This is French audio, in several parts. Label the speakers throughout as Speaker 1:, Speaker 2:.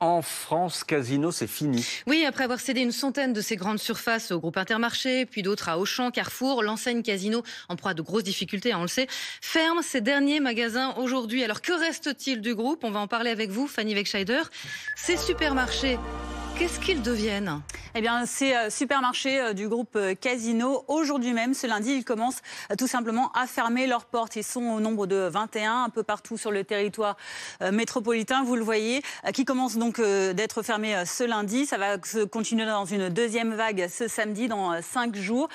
Speaker 1: En France, Casino, c'est fini. Oui, après avoir cédé une centaine de ses grandes surfaces au groupe Intermarché, puis d'autres à Auchan, Carrefour, l'enseigne Casino, en proie à de grosses difficultés, on le sait, ferme ses derniers magasins aujourd'hui. Alors que reste-t-il du groupe On va en parler avec vous, Fanny Wegscheider.
Speaker 2: Ces supermarchés, qu'est-ce qu'ils deviennent eh bien, ces euh, supermarchés euh, du groupe euh, Casino, aujourd'hui même, ce lundi, ils commencent tout simplement à fermer leurs portes. Ils sont au nombre de 21, un peu partout sur le territoire métropolitain, vous le voyez, qui commencent donc d'être fermés ce lundi. Ça va se continuer dans une deuxième vague ce samedi, dans cinq jours.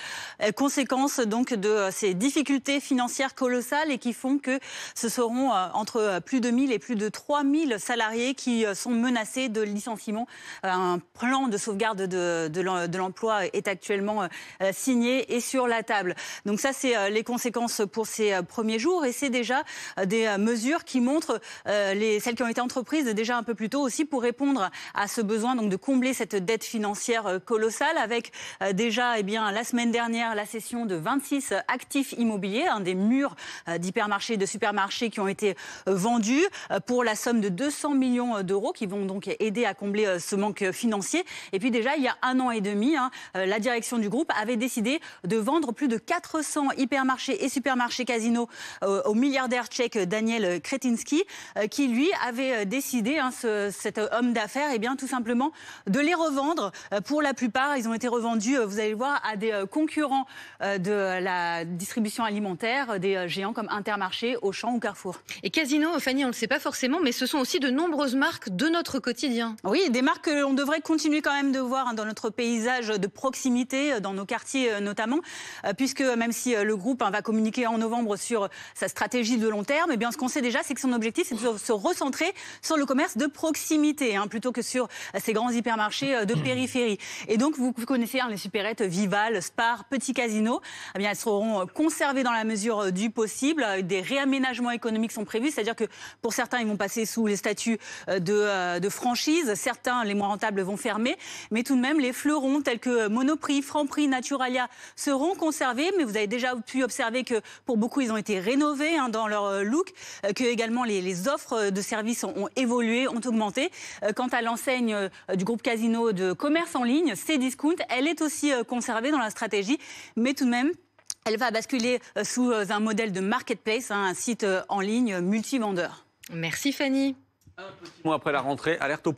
Speaker 2: Conséquence donc de ces difficultés financières colossales et qui font que ce seront entre plus de 1000 et plus de 3 000 salariés qui sont menacés de licenciement. Un plan de sauvegarde de euh, de, l'emploi est actuellement euh, signé et sur la table. Donc ça, c'est euh, les conséquences pour ces premiers jours et c'est déjà des mesures qui montrent les, celles qui ont été entreprises déjà un peu plus tôt aussi pour répondre à ce besoin donc de combler cette dette financière colossale avec déjà et eh bien, la semaine dernière la cession de 26 actifs immobiliers, des murs d'hypermarchés et de supermarchés qui ont été vendus pour la somme de 200 millions d'euros qui vont donc aider à combler ce manque financier. Et puis déjà, il y a un an et demi, hein, euh, la direction du groupe avait décidé de vendre plus de 400 hypermarchés et supermarchés casinos euh, au milliardaire tchèque Daniel Kretinsky, euh, qui lui avait décidé, hein, cet homme d'affaires, et eh bien tout simplement de les revendre. Pour la plupart, ils ont été revendus, vous allez le voir, à des concurrents de la distribution alimentaire, des géants comme Intermarché, Auchan ou Carrefour. Et Casino, Fanny, on ne le sait pas forcément, mais ce sont aussi de nombreuses marques de notre quotidien. Oui, des marques que l'on devrait continuer quand même de voir hein, dans notre paysage de proximité, euh, dans nos quartiers euh, notamment, euh, puisque même si le groupe hein, va communiquer en novembre sur sa stratégie de long terme, et eh bien, ce qu'on sait déjà, c'est que son objectif, c'est de se recentrer sur le commerce de proximité, hein, plutôt que sur ces grands hypermarchés de périphérie. Et donc, vous connaissez hein, les supérettes Vival, Spar, Petit Casino. Eh bien, elles seront conservées dans la mesure du possible. Des réaménagements économiques sont prévus, c'est-à-dire que pour certains, ils vont passer sous les statuts de, de franchise. Certains, les moins rentables, vont fermer. Mais tout de même, les fleurons tels que Monoprix, Franprix, Naturalia seront conservés, mais vous avez déjà pu observer que pour beaucoup, ils ont été rénovés hein, dans leur euh, look, euh, que également les, offres de services ont, évolué, ont augmenté. Euh, quant à l'enseigne du groupe Casino de commerce en ligne, Cdiscount, elle est aussi conservée dans la stratégie, mais tout de même elle va basculer sous un modèle de marketplace, hein, un site en ligne multivendeur. Merci Fanny.
Speaker 1: Un petit mois après la rentrée, alerte au